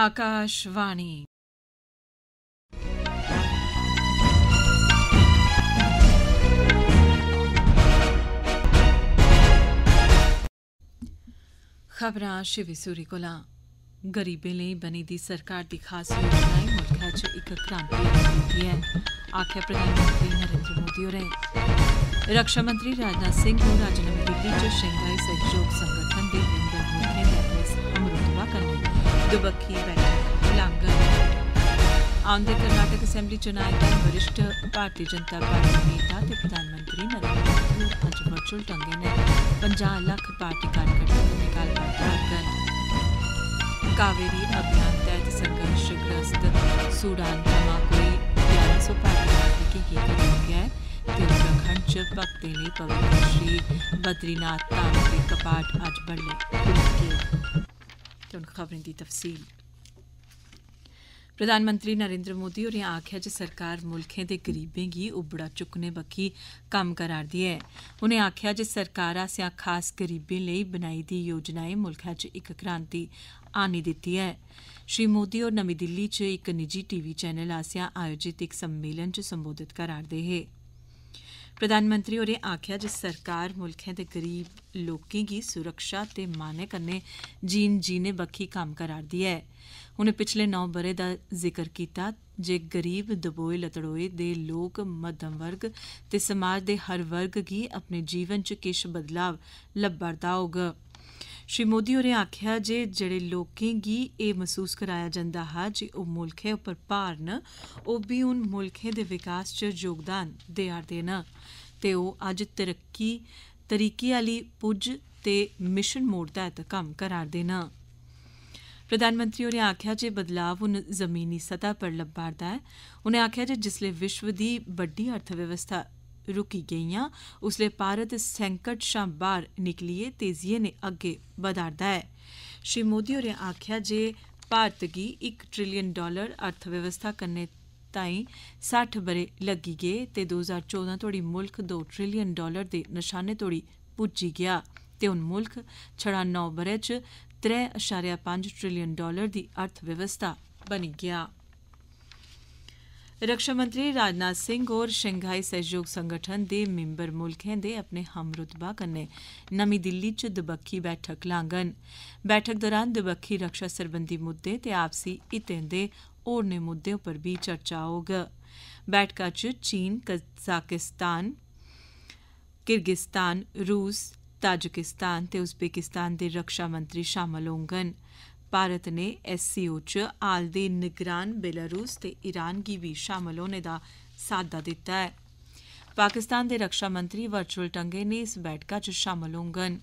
आकाशवाणी खबर शिवी सूरी को गरीबें बनी दी सरकार की खास योजनाएं मुल्ख एक क्रांति है आख्या प्रधानमंत्री नरेंद्र मोदी होरें रक्षा मंत्री राजनाथ सिंह और अज नवी दिल्ली च शंघाई सहयोग संगठन के केन्द्र मुल्खें दुबक्की बैठक गुलामगंज आंध्र कर्नाटक असेंबली चुनाव में वरिष्ठ भारतीय जनता पार्टी नेता ते प्रधानमंत्री नरेंद्र मोदी अज वर्चुअल ढंगे ने पंजा लाख पार्टी कार्यकर्ताओं ने कर कावेरी अभियान तहत संघर्षग्रस्त सूडान थमां कोई ग्यारह सौ भारतीय नागरिकें गी करी गया है उत्तराखंड च ਚ ਭਗਤੇ ਲਈ ਪਵਿੱਤਰ ਸ਼੍ਰੀ ਬਦਰੀਨਾਥ ਧਾਮ ਦੇ ਕਪਾਟ ਅੱਜ ਬੜਲੇ ਖੁੱਲ੍ਹ ਤੇ उन ख़बरें दी तफसील प्रधानमंत्री नरेंद्र मोदी होरें आखेआ जे सरकार मुल्खें दे गरीबें गी उबड़ा चुक्कने बक्खी कम्म करा'रदी ऐ उनें आखेआ जे सरकार आसेआ खास गरीबें लेई बनाई दी योजनाएं मुल्खै च इक क्रांति आनी दित्ती ऐ श्री मोदी होर नमीं दिल्ली च इक निजी टीवी चैनल आसेआ आयोजित इक सम्मेलन च संबोधत करा'रदे हे ਪ੍ਰਧਾਨ ਮੰਤਰੀ ਹੋਰੇ ਆਖਿਆ ਜੇ ਸਰਕਾਰ ਮੁਲਕਾਂ ਦੇ ਗਰੀਬ ਲੋਕਾਂ ਦੀ ਸੁਰੱਖਿਆ ਤੇ ਮਾਨੇ ਕਰਨੇ ਜੀਨ ਜੀਨੇ ਬੱਕੀ ਕੰਮ ਕਰਾਰ ਦੀ ਹੈ ਉਹਨੇ ਪਿਛਲੇ 9 ਬਰੇ ਦਾ ਜ਼ਿਕਰ ਕੀਤਾ ਜੇ ਗਰੀਬ ਦਬੋਏ ਲਤੜੋਏ ਦੇ ਲੋਕ ਮੱਧਮ ਵਰਗ ਤੇ ਸਮਾਜ ਦੇ ਹਰ ਵਰਗ ਕੀ ਆਪਣੇ ਜੀਵਨ ਚ ਕਿਸ਼ ਬਦਲਾਵ ਲੱਭਰਦਾ ਹੋਗਾ ਸ਼੍ਰੀ ਮੋਦੀ ਹੋਰੇ ਆਖਿਆ ਜੇ ਜਿਹੜੇ ਲੋਕਾਂ ਗੀ ਇਹ ਮਹਿਸੂਸ ਕਰਾਇਆ ਜਾਂਦਾ ਹੈ ਜੇ ਉਹ ਮੁਲਕੇ ਉੱਪਰ ਭਾਰ ਨ ਉਹ ਵੀ ਉਨ ਮੁਲਕੇ ਦੇ ਵਿਕਾਸ ਚ ਯੋਗਦਾਨ ਦੇ ਦੇ ਦੇਣਾ ਤੇ ਉਹ ਅੱਜ ਤਰੱਕੀ ਤਰੀਕੀ ਵਾਲੀ ਪੁੱਜ ਤੇ ਮਿਸ਼ਨ ਮੋੜ ਤਹਿਤ ਕੰਮ ਕਰਾਰ ਦੇਣਾ ਪ੍ਰਧਾਨ ਮੰਤਰੀ ਹੋਰੇ ਆਖਿਆ ਜੇ ਬਦਲਾਵ ਉਹ ਜ਼ਮੀਨੀ ਸਤਾ ਪਰ ਲੱਭਾਰਦਾ ਹੈ ਉਹਨੇ ਆਖਿਆ ਜੇ ਜਿਸਲੇ ਵਿਸ਼ਵ ਦੀ ਵੱਡੀ ਅਰਥ ਵਿਵਸਥਾ ਰੁਕੀ ਗਈਆਂ ਉਸਲੇ ਭਾਰਤ ਸੰਕਟ ਸ਼ਾਂ ਬਾਹਰ ਨਿਕਲੀਏ ਤੇਜ਼ੀਏ ਨੇ ਅੱਗੇ ਵਧਾਰਦਾ ਹੈ ਸ਼੍ਰੀ ਮੋਦੀ ਹੋਰੇ ਆਖਿਆ ਜੇ ਭਾਰਤ ਕੀ 1 ਟ੍ਰਿਲੀਅਨ ਡਾਲਰ ਅਰਥਵਿਵਸਥਾ ਕਰਨੇ ਤਾਈਂ 60 ਬਰੇ ਲੱਗੀ ਗਏ ਤੇ 2014 ਤੋੜੀ ਮੁਲਕ 2 ਟ੍ਰਿਲੀਅਨ ਡਾਲਰ ਦੇ ਨਿਸ਼ਾਨੇ ਤੋੜੀ ਪੁੱਜੀ ਗਿਆ ਤੇ ਹੁਣ ਮੁਲਕ 96 ਬਰੇ ਚ 3.5 ਟ੍ਰਿਲੀਅਨ ਡਾਲਰ ਦੀ ਅਰਥਵਿਵਸਥਾ ਬਣ ਗਿਆ रक्षा मंत्री राजनाथ सिंह और शंघाई सहयोग संगठन दे मिंबर मुल्खें दे अपने हम रुतबा कन्नै दिल्ली च दबक्खी बैठक लांगन बैठक दौरान दबक्खी रक्षा सरबंधी मुद्दे ते आपसी हितें दे होरने मुद्दे उप्पर भी चर्चा होग बैठका च चीन कजाकिस्तान किर्गिस्तान रूस ताजिकिस्तान ते उज्बेकिस्तान दे रक्षा मंत्री शामल होंगन भारत ने एस एससीओ च हाल दे निगरान बेलारूस ते ईरान गी भी शामल होने दा साद्दा दित्ता है पाकिस्तान दे रक्षा मंत्री वर्चुअल ढंगै ने इस बैठका च शामल होङन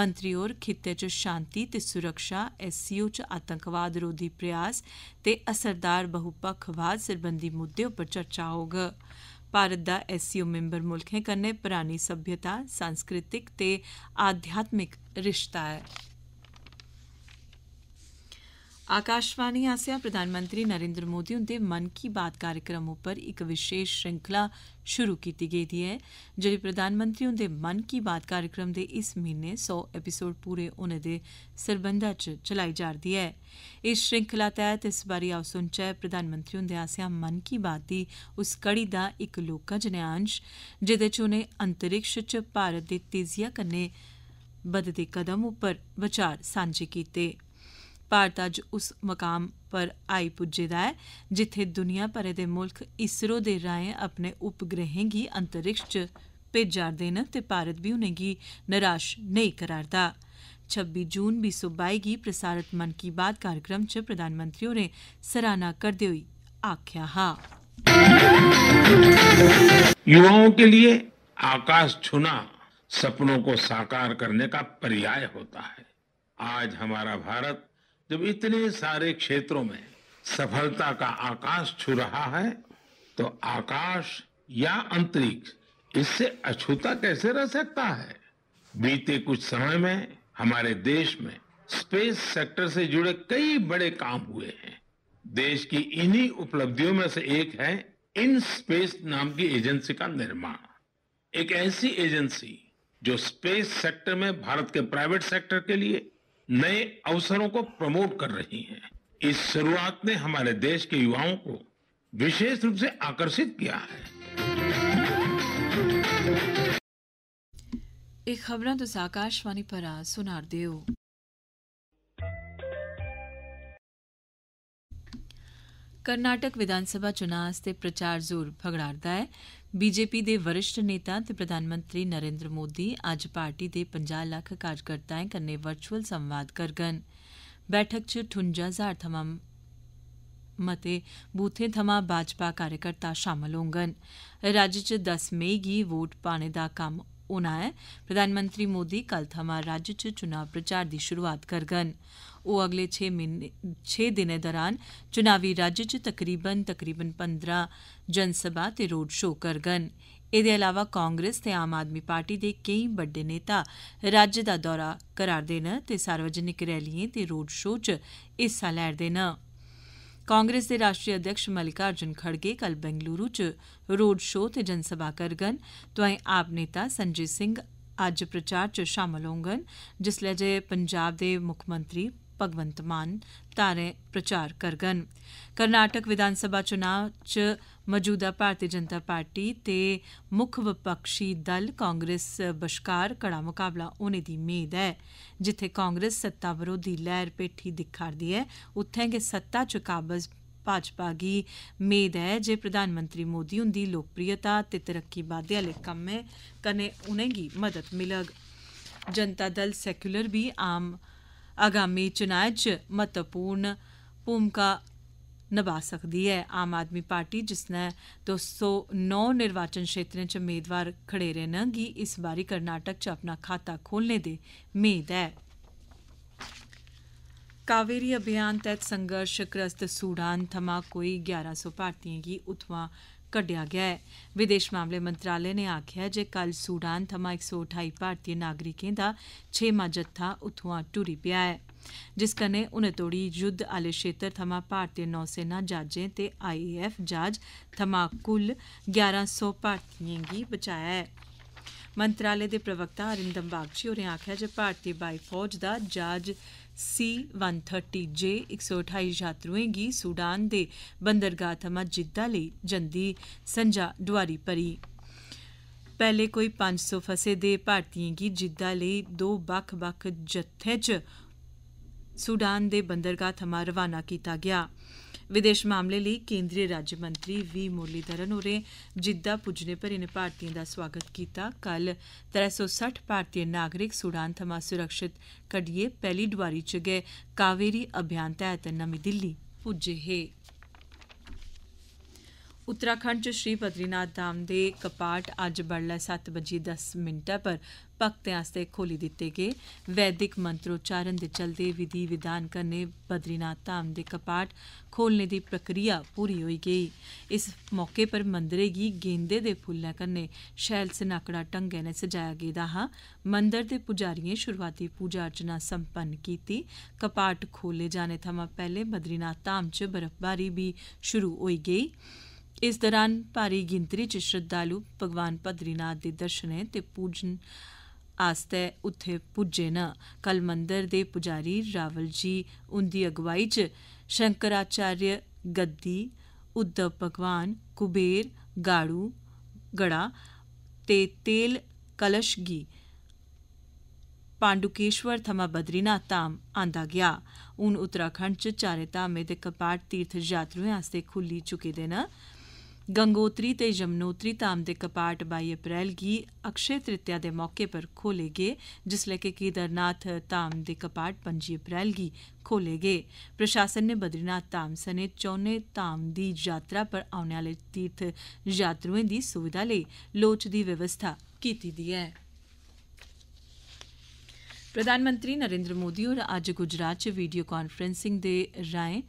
मंत्री होर खित्ते च शांति ते सुरक्षा एससीओ च आतंकवाद रोधी प्रयास ते असरदार बहुपक्खवाद सरबंधी मुद्दे उप्पर चर्चा होग भारत दा एससीओ मिम्बर मुल्खें कन्नै परानी सभ्यता सांस्कृतिक ते आध्यात्मिक रिश्ता है आकाशवाणी आसेआ प्रधानमंत्री नरेंद्र मोदी हुंदे मन की बात कार्यक्रम उप्पर इक विशेष श्रृंखला शुरू कीती गेदी ऐ जेह्ड़ी प्रधानमंत्री हुंदे मन की बात कार्यक्रम दे इस महीने 100 एपिसोड पूरे होने दे सरबंधा च चलाई जा रही ऐ इस श्रृंखला तहत इस बारी आओ सुनचै प्रधानमंत्री हुंदे आसेआ मन की बात दी उस कड़ी दा इक लौह्का जनेहा अंश च उनें अंतरिक्ष च भारत दी तेजीया कन्नै बधदे कदम उप्पर विचार सांझे कीते भारत अज उस मकाम पर आई पुज्जे दा ऐ दुनिया भरै के मुल्ख इसरो के राय अपने उपग्रहें गी अंतरिक्ष भेजा भेजा'रदे न ते भारत भी उन्हें निराश नहीं करा'रदा छब्बी जून बीस सौ बई गी प्रसारित मन की बात कार्यक्रम च प्रधानमंत्री होरें सराहना करते हुए आख्या हा युवाओं के लिए आकाश छूना सपनों को साकार करने का पर्याय होता है आज हमारा भारत जब इतने सारे क्षेत्रों में सफलता का आकाश छू रहा है तो आकाश या अंतरिक्ष इससे अछूता कैसे रह सकता है बीते कुछ समय में हमारे देश में स्पेस सेक्टर से जुड़े कई बड़े काम हुए हैं देश की इन्हीं उपलब्धियों में से एक है इन स्पेस नाम की एजेंसी का निर्माण एक ऐसी एजेंसी जो स्पेस सेक्टर में भारत के प्राइवेट सेक्टर के लिए नए अवसरों को प्रमोट कर रही है इस शुरुआत ने हमारे देश के युवाओं को विशेष रूप से आकर्षित किया है एक खबर तो आकाशवाणी पर सुनार दे ਕਰਨਾਟਕ ਵਿਧਾਨ ਸਭਾ ਚੋਣਾਂ ਆਸਤੇ ਪ੍ਰਚਾਰ ਜ਼ੋਰ ਫਗੜਾਰਦਾ ਹੈ ਬੀਜੇਪੀ ਦੇ ਵਰਿਸ਼ਠ ਨੇਤਾ ਤੇ ਪ੍ਰਧਾਨ ਮੰਤਰੀ ਨਰਿੰਦਰ ਮੋਦੀ ਅੱਜ ਪਾਰਟੀ ਦੇ 50 ਲੱਖ ਕਾਰਜਕਰਤਾएं ਕਨੇ ਵਰਚੁਅਲ ਸੰਵਾਦ ਕਰਗਨ ਬੈਠਕ 'ਚ 58000 ਥਮਾਂ मते बूथें थमां भाजपा कार्यकर्ता शामल होङन राज्य च 10 मई गी वोट पाने दा कम्म होना ऐ प्रधानमंत्री मोदी कल थमां राज्य च चुनां प्रचार दी शुरुआत करङन ओह् अगले छे दिनें दौरान चुनावी राज्य च तकरीबन तकरीबन पंद्रह जनसभा ते रोड शो करङन एह्दे अलावा कांग्रेस ते आम आदमी पार्टी दे केई बड्डे नेता राज्य दा दौरा करा'रदे न ते सार्वजनिक रैलिएं ते रोड शो च हिस्सा लै'रदे न ਕਾਂਗਰਸ ਦੇ ਰਾਸ਼ਟਰੀ ਅਧਿਕਸ਼ ਅਰਜਨ ਖੜਗੇ ਕੱਲ ਬੈਂਗਲੁਰੂ 'ਚ ਰੋਡ ਸ਼ੋਅ ਤੇ ਜਨ ਸਭਾ ਕਰਗਨ ਤੋਏ ਆਪ ਨੇਤਾ ਸੰਜੀਤ ਸਿੰਘ ਅੱਜ ਪ੍ਰਚਾਰ 'ਚ ਸ਼ਾਮਲ ਹੋਣਗੇ ਜਿਸ ਲਈ ਜੇ ਪੰਜਾਬ ਦੇ ਮੁੱਖ ਮੰਤਰੀ भगवंत मान तारें प्रचार करङन कर्नाटक विधानसभा चुनाव च मौजूदा भारतीय जनता पार्टी ते मुक्ख विपक्षी दल कांग्रेस बश्कार कड़ा मुकाबला होने दी मेद है जित्थे कांग्रेस सत्ता विरोधी लहर पेठी दिखा'रदी ऐ उत्थें गै सत्ता च काबज भाजपा गी मेद है जे प्रधानमंत्री मोदी हुंदी लोकप्रियता ते तरक्की बाद्दे आह्ले कम्में कन्नै उनेंगी मदद मिलग जनता दल सैक्यूलर भी आम आगामी चुनाएं च महत्वपूर्ण भूमिका नभा सकदी ऐ आम आदमी पार्टी जिसने दो सौ नौ निर्वाचन क्षेत्रें च मेदवार खड़ेरे न गी इस बारी कर्नाटक च अपना खाता खोलने दी मेद ऐ कावेरी अभियान तैह्त संघर्शग्रस्त सूडान थमां कोई ग्यारां सौ भारतीयें गी उत्थुआं कड्डेआ गया है विदेश मामले मंत्रालय ने आखेआ जे कल सूडान थमां इक सौ अठाई भारतीय नागरिकें दा छेमा जत्था उत्थुआं टुरी पिया है जिस कने उने तोड़ी युद्ध आले क्षेत्र थमां भारतीय नौसेना जहाजें ते आईएएफ जहाज थमां कुल ग्यारह सौ भारतीयें गी बचाया है मंत्रालय दे प्रवक्ता अरिंदम बागची होरें आखेआ जे भारतीय बाई फौज दा ज्हाज C130J 128 ਯਾਤਰੂਏ ਗੀ ਸੂਡਾਨ ਦੇ ਬੰਦਰਗਾਹ ਤੋਂ ਜਿੱਦਾ ਲਈ ਜੰਦੀ ਸੰਜਾ ਦੁਆਰੀ ਪਰੀ ਪਹਿਲੇ ਕੋਈ 500 ਫਸੇ ਦੇ ਭਾਰਤੀਆਂ ਗੀ ਜਿੱਦਾ ਲਈ ਦੋ ਬੱਖ-ਬੱਖ ਜੱਥੇ ਚ ਸੂਡਾਨ ਦੇ ਬੰਦਰਗਾਹ ਤੋਂ ਰਵਾਨਾ ਕੀਤਾ ਗਿਆ विदेश मामले लेई केंद्रीय राज्य मंत्री वी मुरलीधरन होरें जिद्दा पुज्जने पर इनें भारतीयें दा स्वागत कीता कल त्रै सौ सट्ठ भारतीय नागरिक सूडान थमां सुरक्षित कड्डियै पैहली डोआरी च गै कावेरी अभियान तैह्त नमीं दिल्ली पुज्जे हे ਉੱਤਰਾਖੰਡ ਚ ਸ਼੍ਰੀ ਬਦਰੀਨਾਥ ਧਾਮ ਦੇ ਕਪਾਟ ਅੱਜ ਬੜਲਾ 7 ਵਜੇ 10 ਮਿੰਟਾਂ ਪਰ ਭਗਤਾਂ ਵਾਸਤੇ ਖੋਲੀ ਦਿੱਤੇ ਗਏ ਵੈਦਿਕ ਮੰਤਰੋਚਾਰਨ ਦੇ ਚਲਦੇ ਵਿਧੀ ਵਿਧਾਨ ਕਰਨੇ ਬਦਰੀਨਾਥ ਧਾਮ ਦੇ ਕਪਾਟ ਖੋਲਣੇ ਦੀ ਪ੍ਰਕਿਰਿਆ ਪੂਰੀ ਹੋਈ ਗਈ ਇਸ ਮੌਕੇ ਪਰ ਮੰਦਰੇ ਗੀ ਗੇਂਦੇ ਦੇ ਫੁੱਲਾਂ ਕਰਨੇ ਸ਼ੈਲ ਸਨਾਕੜਾ ਟੰਗੇ ਨੇ ਸਜਾਇਆ ਗਿਆ ਹਾਂ ਮੰਦਰ ਦੇ ਪੁਜਾਰੀਆਂ ਸ਼ੁਰੂਆਤੀ ਪੂਜਾ ਅਰਚਨਾ ਸੰਪੰਨ ਕੀਤੀ ਕਪਾਟ ਖੋਲੇ ਜਾਣੇ ਥਮਾ ਪਹਿਲੇ ਬਦਰੀਨਾਥ ਧਾਮ 'ਚ ਬਰਫ਼ਬਾਰੀ ਵੀ ਸ਼ੁਰੂ ਹੋਈ ਗਈ इस दौरान भारी गिनतरी च श्रद्धालु भगवान बद्रीनाथ दे दर्शनें ते पूजन आस्तै उत्थें पुज्जे न कल मंदर दे पुजारी रावल जी उंदी अगुवाई च शंकराचार्य गद्दी उद्धव भगवान कुबेर गाड़ू गड़ा ते तेल कलश गी पांडुकेश्वर थमां बद्रीनाथ धाम आंदा गया हून उत्तराखंड च चारे धामें दे कपाट तीर्थ यात्रुएं आस्तै खुल्ली चुके दे न गंगोत्री ते यमुनोत्री धाम दे कपाट 22 अप्रैल गी अक्षय तृतीया दे मौके पर खोले गे जिसलै के केदारनाथ धाम दे कपाट पं'जी अप्रैल गी खोले गे प्रशासन ने बद्रीनाथ धाम सने चौनें धाम दी यात्रा पर औने आह्ले तीर्थ यात्रुएं दी सुविधा लेई लोड़चदी व्यवस्था कीती दी ऐ प्रधानमंत्री नरेन्द्र मोदी होर अज्ज गुजरात च वीडियो कांफ्रैंसिंग दे राएं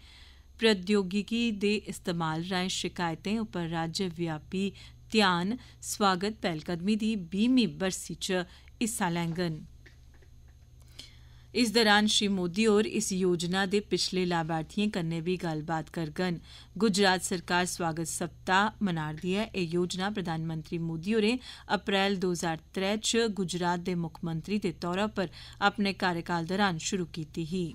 प्रौद्योगिकी दे इस्तेमाल राहें शिकायतें उप्पर राज्यव्यापी ध्यान स्वागत पहलकदमी दी बीहवीं बरसी च हिस्सा लैङन इस दौरान श्री मोदी और इस योजना दे पिछले लाभार्थियों कन्नै बी गल्लबात करङन गुजरात सरकार स्वागत सप्ताह मना'रदी है एह् योजना प्रधानमंत्री मोदी और अप्रैल दो हजार त्रै च गुजरात दे मुख्यमंत्री दे तौरा पर अपने कार्यकाल दौरान शुरू की ही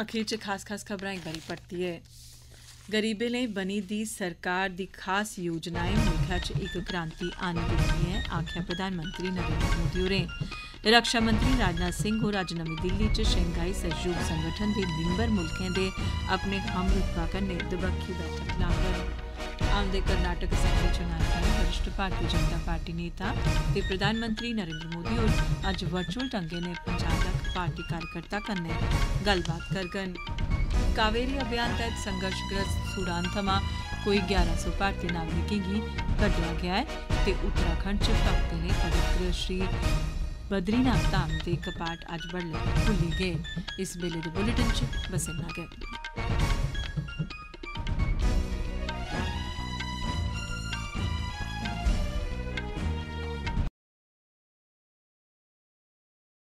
अखीर च खास खास खबरां एक बारी परतियै गरीबें लेई बनी दी सरकार दी खास योजनाएं मुल्खै च इक क्रांति आनी दित्ती ऐ आखेआ प्रधानमंत्री नरेंद्र मोदी होरें रक्षा मंत्री राजनाथ सिंह होर अज्ज नमीं दिल्ली च शंघाई सहयोग संगठन दे मिम्बर मुल्खें दे अपने हम रूपा कन्नै दबक्खी बैठक लाङन औंदे कर्नाटक असैंबली चुनां ताईं वरिष्ठ भारतीय जनता पार्टी नेता प्रधानमंत्री नरेंद्र मोदी होर अज वर्चुअल ढंगै नै पार्टी कार्यकर्ता कन्नै गल्लबात करङन कावेरी अभियान तैह्त संघर्शग्रस्त सूडान थमां कोई 1100 भारतीय नागरिकें गी कड्ढेआ गेआ ऐ ते उत्तराखंड च भगतें दे पवित्र श्री बद्रीनाथ धाम दे कपाट अज्ज बडलै खुल्ली गे इस बेल्ले दे बुलेटिन च बस इन्ना गै